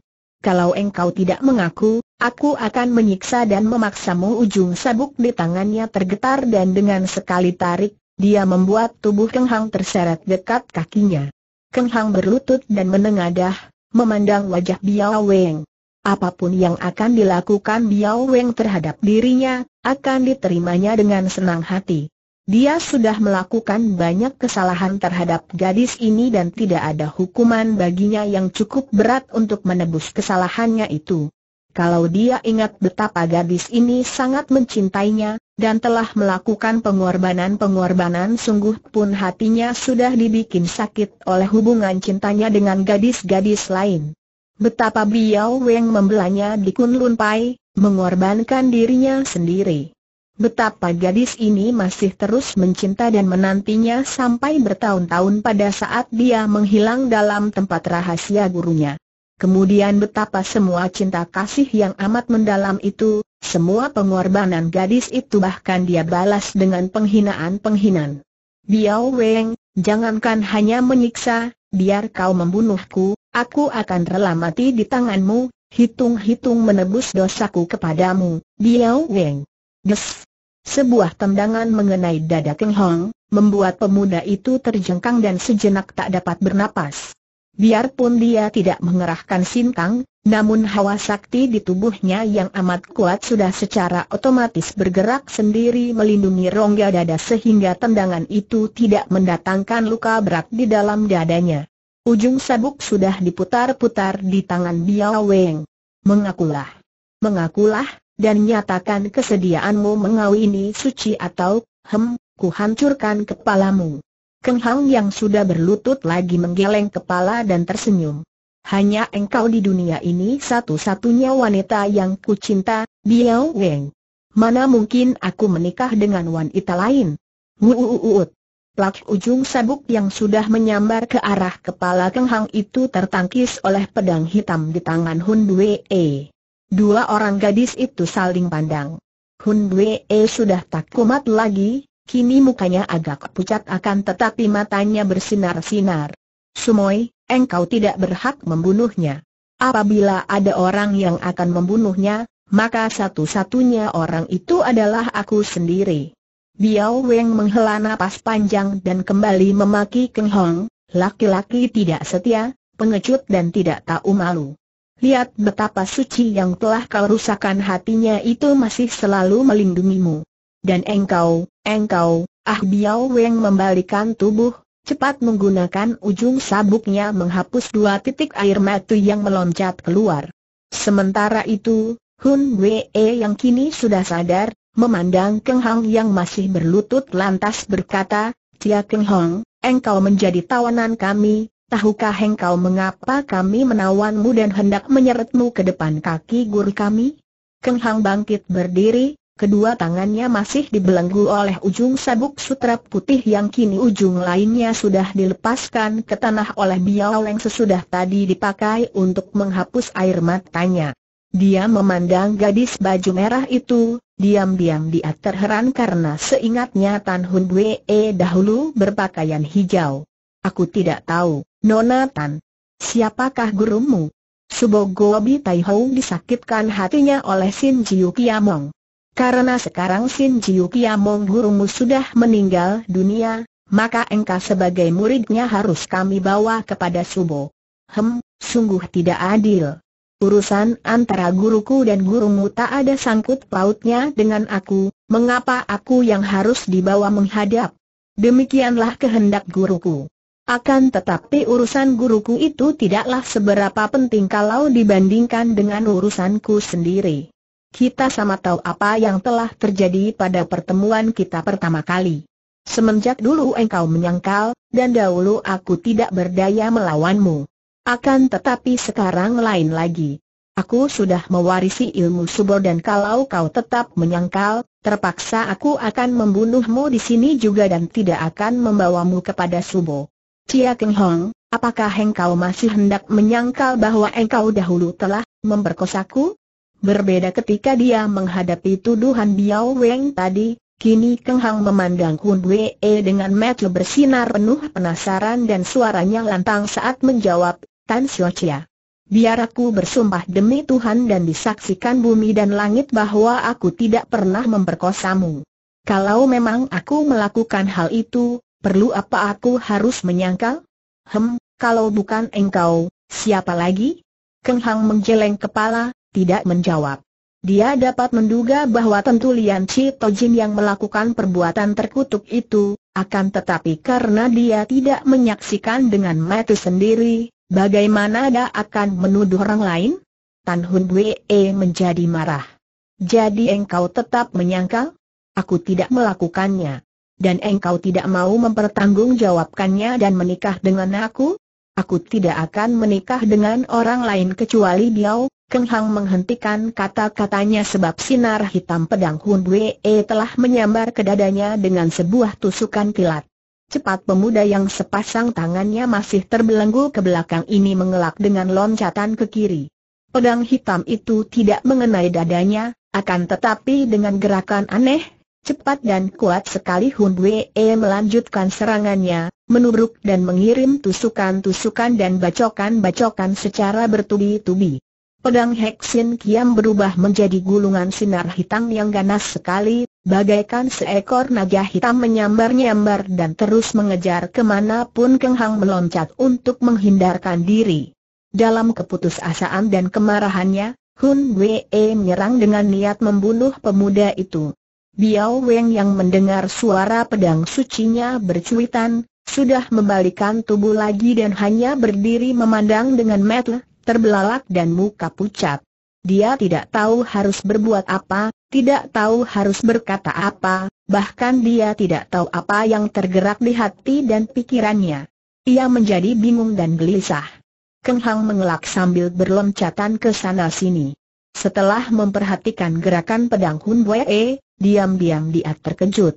kalau engkau tidak mengaku, aku akan menyiksa dan memaksamu ujung sabuk di tangannya tergetar dan dengan sekali tarik, dia membuat tubuh Keng Hang terseret dekat kakinya. Keng Hang berlutut dan menengadah, memandang wajah Biao Weng. Apapun yang akan dilakukan Biao Weng terhadap dirinya, akan diterimanya dengan senang hati. Dia sudah melakukan banyak kesalahan terhadap gadis ini dan tidak ada hukuman baginya yang cukup berat untuk menebus kesalahannya itu. Kalau dia ingat betapa gadis ini sangat mencintainya, dan telah melakukan pengorbanan-pengorbanan sungguh pun hatinya sudah dibikin sakit oleh hubungan cintanya dengan gadis-gadis lain. Betapa Biao Weng membelanya di Kunlun Pai, mengorbankan dirinya sendiri. Betapa gadis ini masih terus mencinta dan menantinya sampai bertahun-tahun pada saat dia menghilang dalam tempat rahasia gurunya. Kemudian betapa semua cinta kasih yang amat mendalam itu, semua pengorbanan gadis itu bahkan dia balas dengan penghinaan-penghinaan. Biao Weng, jangankan hanya menyiksa, biar kau membunuhku, aku akan rela mati di tanganmu, hitung-hitung menebus dosaku kepadamu, Biao Weng. Des. Sebuah tendangan mengenai dada Keng Hong, membuat pemuda itu terjengkang dan sejenak tak dapat bernapas. Biarpun dia tidak mengerahkan sintang, namun hawa sakti di tubuhnya yang amat kuat sudah secara otomatis bergerak sendiri melindungi rongga dada sehingga tendangan itu tidak mendatangkan luka berat di dalam dadanya. Ujung sabuk sudah diputar-putar di tangan Biao Weng. Mengakulah. Mengakulah, dan nyatakan kesediaanmu mengawini suci atau, hem, kuhancurkan kepalamu. Keng Hang yang sudah berlutut lagi menggeleng kepala dan tersenyum. Hanya engkau di dunia ini satu-satunya wanita yang kucinta, Biao Weng. Mana mungkin aku menikah dengan wanita lain? Wuuuut. Plak ujung sabuk yang sudah menyambar ke arah kepala Keng Hang itu tertangkis oleh pedang hitam di tangan Hun Wei. Dua orang gadis itu saling pandang. Hun Bue e sudah tak kumat lagi, kini mukanya agak pucat akan tetapi matanya bersinar-sinar. Sumoy, engkau tidak berhak membunuhnya. Apabila ada orang yang akan membunuhnya, maka satu-satunya orang itu adalah aku sendiri. Biao Weng menghela napas panjang dan kembali memaki Keng Hong, laki-laki tidak setia, pengecut dan tidak tahu malu lihat betapa suci yang telah kau rusakkan hatinya itu masih selalu melindungimu. Dan engkau, engkau, Ah Biao Weng membalikan tubuh, cepat menggunakan ujung sabuknya menghapus dua titik air mata yang meloncat keluar. Sementara itu, Hun Wee yang kini sudah sadar, memandang Keng Hang yang masih berlutut lantas berkata, Cia Keng Hong, engkau menjadi tawanan kami, tahukah engkau mengapa kami menawanmu dan hendak menyeretmu ke depan kaki guru kami? Keng Hang bangkit berdiri, kedua tangannya masih dibelenggu oleh ujung sabuk sutra putih yang kini ujung lainnya sudah dilepaskan ke tanah oleh Biao yang sesudah tadi dipakai untuk menghapus air matanya. Dia memandang gadis baju merah itu, diam-diam dia terheran karena seingatnya Tan Hun Wee dahulu berpakaian hijau. Aku tidak tahu, Nona Tan. Siapakah gurumu? Subogo Bi Tai disakitkan hatinya oleh Sin Jiu Kiamong. Karena sekarang Sin Jiu Kiamong gurumu sudah meninggal dunia, maka engkau sebagai muridnya harus kami bawa kepada Subo. Hem, sungguh tidak adil. Urusan antara guruku dan gurumu tak ada sangkut pautnya dengan aku, mengapa aku yang harus dibawa menghadap? Demikianlah kehendak guruku. Akan tetapi urusan guruku itu tidaklah seberapa penting kalau dibandingkan dengan urusanku sendiri. Kita sama tahu apa yang telah terjadi pada pertemuan kita pertama kali. Semenjak dulu engkau menyangkal, dan dahulu aku tidak berdaya melawanmu. Akan tetapi sekarang lain lagi. Aku sudah mewarisi ilmu subor dan kalau kau tetap menyangkal, terpaksa aku akan membunuhmu di sini juga dan tidak akan membawamu kepada subo. Cia Keng Hong, apakah engkau masih hendak menyangkal bahwa engkau dahulu telah memperkosaku? Berbeda ketika dia menghadapi tuduhan Biao Weng tadi, kini Keng Hong memandang Kun Wee dengan mata bersinar penuh penasaran dan suaranya lantang saat menjawab, Tan Xiu Chia. Biar aku bersumpah demi Tuhan dan disaksikan bumi dan langit bahwa aku tidak pernah memperkosamu. Kalau memang aku melakukan hal itu, perlu apa aku harus menyangkal? Hem, kalau bukan engkau, siapa lagi? Keng Hang menjeleng kepala, tidak menjawab. Dia dapat menduga bahwa tentu Lian Chi Tojin yang melakukan perbuatan terkutuk itu, akan tetapi karena dia tidak menyaksikan dengan mata sendiri, bagaimana dia akan menuduh orang lain? Tan Hun Wee e menjadi marah. Jadi engkau tetap menyangkal? Aku tidak melakukannya dan engkau tidak mau mempertanggungjawabkannya dan menikah dengan aku? Aku tidak akan menikah dengan orang lain kecuali diau. Keng Hang menghentikan kata-katanya sebab sinar hitam pedang Hun Wee e telah menyambar ke dadanya dengan sebuah tusukan kilat. Cepat pemuda yang sepasang tangannya masih terbelenggu ke belakang ini mengelak dengan loncatan ke kiri. Pedang hitam itu tidak mengenai dadanya, akan tetapi dengan gerakan aneh, Cepat dan kuat sekali Hun Wee e melanjutkan serangannya, menubruk dan mengirim tusukan-tusukan dan bacokan-bacokan secara bertubi-tubi. Pedang Heksin Kiam berubah menjadi gulungan sinar hitam yang ganas sekali, bagaikan seekor naga hitam menyambar-nyambar dan terus mengejar kemanapun Keng Hang meloncat untuk menghindarkan diri. Dalam keputusasaan dan kemarahannya, Hun Wee e menyerang dengan niat membunuh pemuda itu. Biao Weng yang mendengar suara pedang sucinya bercuitan, sudah membalikan tubuh lagi dan hanya berdiri memandang dengan metel, terbelalak dan muka pucat. Dia tidak tahu harus berbuat apa, tidak tahu harus berkata apa, bahkan dia tidak tahu apa yang tergerak di hati dan pikirannya. Ia menjadi bingung dan gelisah. Keng Hang mengelak sambil berloncatan ke sana sini. Setelah memperhatikan gerakan pedang Hun Wei, Diam-diam dia terkejut.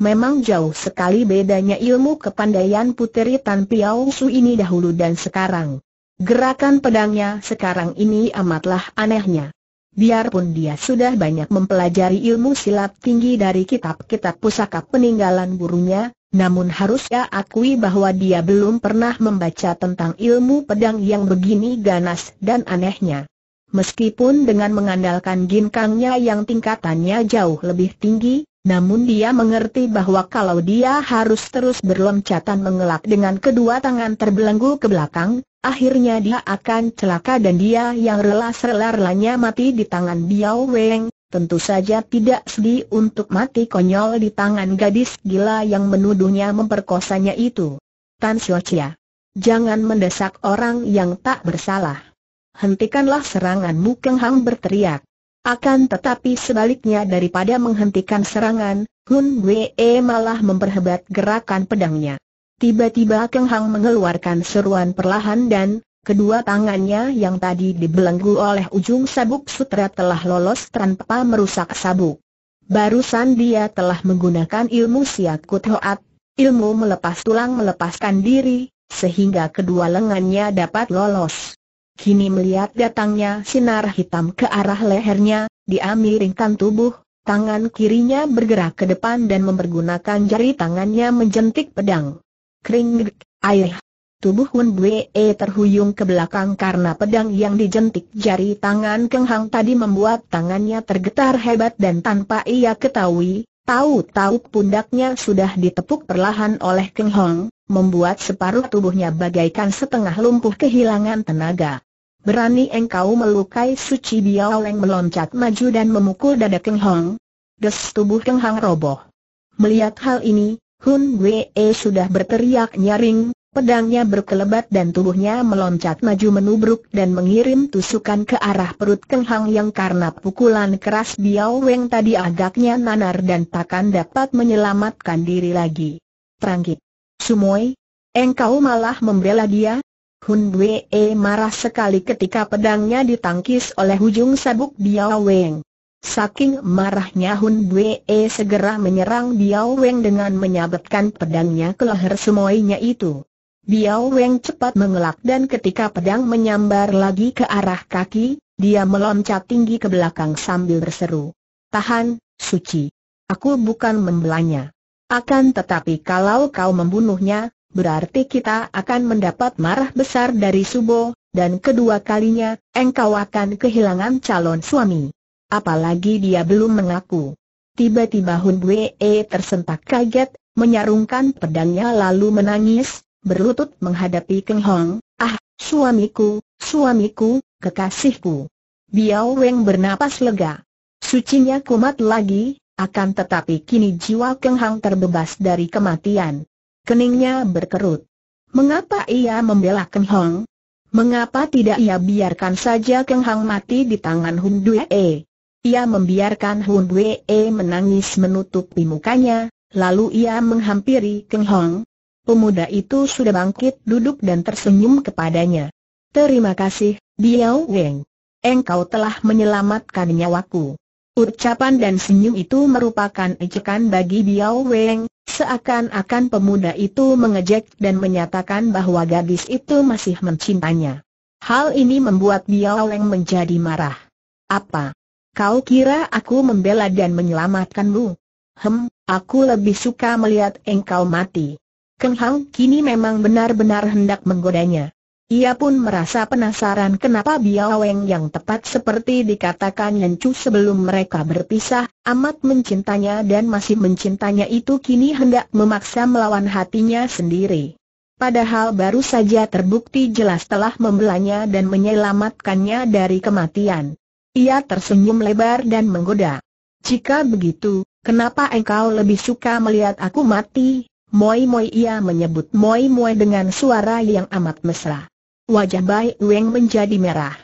Memang jauh sekali bedanya ilmu kepandaian puteri Tan Piao Su ini dahulu dan sekarang. Gerakan pedangnya sekarang ini amatlah anehnya. Biarpun dia sudah banyak mempelajari ilmu silat tinggi dari kitab-kitab pusaka peninggalan gurunya, namun harus ia akui bahwa dia belum pernah membaca tentang ilmu pedang yang begini ganas dan anehnya. Meskipun dengan mengandalkan ginkangnya yang tingkatannya jauh lebih tinggi, namun dia mengerti bahwa kalau dia harus terus berloncatan mengelak dengan kedua tangan terbelenggu ke belakang, akhirnya dia akan celaka dan dia yang rela rela mati di tangan Biao Weng, tentu saja tidak sedih untuk mati konyol di tangan gadis gila yang menuduhnya memperkosanya itu. Tan Xiu Jangan mendesak orang yang tak bersalah hentikanlah seranganmu Keng Hang berteriak. Akan tetapi sebaliknya daripada menghentikan serangan, Hun Wee malah memperhebat gerakan pedangnya. Tiba-tiba Keng Hang mengeluarkan seruan perlahan dan, kedua tangannya yang tadi dibelenggu oleh ujung sabuk sutra telah lolos tanpa merusak sabuk. Barusan dia telah menggunakan ilmu siakut hoat, ilmu melepas tulang melepaskan diri, sehingga kedua lengannya dapat lolos. Kini melihat datangnya sinar hitam ke arah lehernya, dia miringkan tubuh, tangan kirinya bergerak ke depan dan mempergunakan jari tangannya menjentik pedang. Kring, air. Tubuh Hun Bue terhuyung ke belakang karena pedang yang dijentik jari tangan Keng Hang tadi membuat tangannya tergetar hebat dan tanpa ia ketahui, tahu-tahu pundaknya sudah ditepuk perlahan oleh Keng Hong, membuat separuh tubuhnya bagaikan setengah lumpuh kehilangan tenaga. Berani engkau melukai Suci biao Leng meloncat maju dan memukul dada Keng Hong. Des tubuh Keng Hong roboh. Melihat hal ini, Hun Wei sudah berteriak nyaring, pedangnya berkelebat dan tubuhnya meloncat maju menubruk dan mengirim tusukan ke arah perut Keng Hang yang karena pukulan keras Biao Weng tadi agaknya nanar dan takkan dapat menyelamatkan diri lagi. Tranggit. sumoi, engkau malah membela dia? Hun Wei e marah sekali ketika pedangnya ditangkis oleh ujung sabuk Biao Weng. Saking marahnya Hun Wei e segera menyerang Biao Weng dengan menyabetkan pedangnya ke leher semuanya itu. Biao Weng cepat mengelak dan ketika pedang menyambar lagi ke arah kaki, dia meloncat tinggi ke belakang sambil berseru. Tahan, suci. Aku bukan membelanya. Akan tetapi kalau kau membunuhnya, berarti kita akan mendapat marah besar dari Subo, dan kedua kalinya, engkau akan kehilangan calon suami. Apalagi dia belum mengaku. Tiba-tiba Hun Wee e tersentak kaget, menyarungkan pedangnya lalu menangis, berlutut menghadapi Keng Hong, ah, suamiku, suamiku, kekasihku. Biao Weng bernapas lega. Sucinya kumat lagi, akan tetapi kini jiwa Keng Hong terbebas dari kematian. Keningnya berkerut. Mengapa ia membela Keng Hong? Mengapa tidak ia biarkan saja Keng Hong mati di tangan Hun Due? Ia membiarkan Hun Due menangis menutupi mukanya, lalu ia menghampiri Keng Hong. Pemuda itu sudah bangkit duduk dan tersenyum kepadanya. Terima kasih, Biao Weng. Engkau telah menyelamatkan nyawaku. Ucapan dan senyum itu merupakan ejekan bagi Biao Weng, Seakan-akan pemuda itu mengejek dan menyatakan bahwa gadis itu masih mencintainya. Hal ini membuat Biao Leng menjadi marah. Apa? Kau kira aku membela dan menyelamatkanmu? Hem, aku lebih suka melihat engkau mati. Keng Hang kini memang benar-benar hendak menggodanya. Ia pun merasa penasaran kenapa Biaweng yang tepat seperti dikatakan Nyencu sebelum mereka berpisah, amat mencintanya dan masih mencintanya itu kini hendak memaksa melawan hatinya sendiri. Padahal baru saja terbukti jelas telah membelanya dan menyelamatkannya dari kematian. Ia tersenyum lebar dan menggoda. Jika begitu, kenapa engkau lebih suka melihat aku mati? Moi-moi ia menyebut moi-moi dengan suara yang amat mesra. Wajah Bai Weng menjadi merah.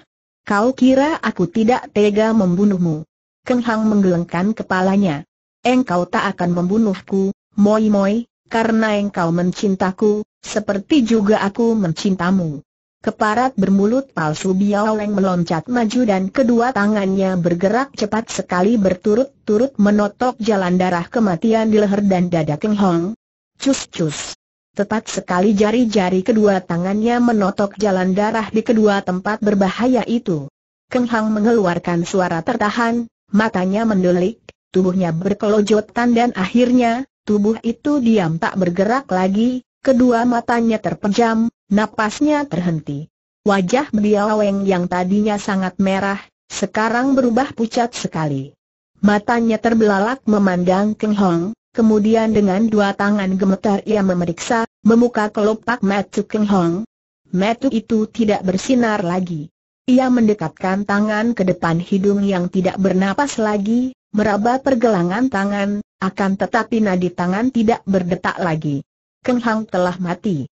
Kau kira aku tidak tega membunuhmu? Keng Hang menggelengkan kepalanya. Engkau tak akan membunuhku, Moi Moi, karena engkau mencintaku, seperti juga aku mencintamu. Keparat bermulut palsu Biao Leng meloncat maju dan kedua tangannya bergerak cepat sekali berturut-turut menotok jalan darah kematian di leher dan dada Keng Hong. Cus-cus. Tepat sekali jari-jari kedua tangannya menotok jalan darah di kedua tempat berbahaya itu. Keng Hang mengeluarkan suara tertahan, matanya mendelik, tubuhnya berkelojotan dan akhirnya, tubuh itu diam tak bergerak lagi, kedua matanya terpejam, napasnya terhenti. Wajah beliau yang tadinya sangat merah, sekarang berubah pucat sekali. Matanya terbelalak memandang Keng Hong, Kemudian dengan dua tangan gemetar ia memeriksa, memuka kelopak Matu Keng Hong. Matu itu tidak bersinar lagi. Ia mendekatkan tangan ke depan hidung yang tidak bernapas lagi, meraba pergelangan tangan, akan tetapi nadi tangan tidak berdetak lagi. Keng Hong telah mati.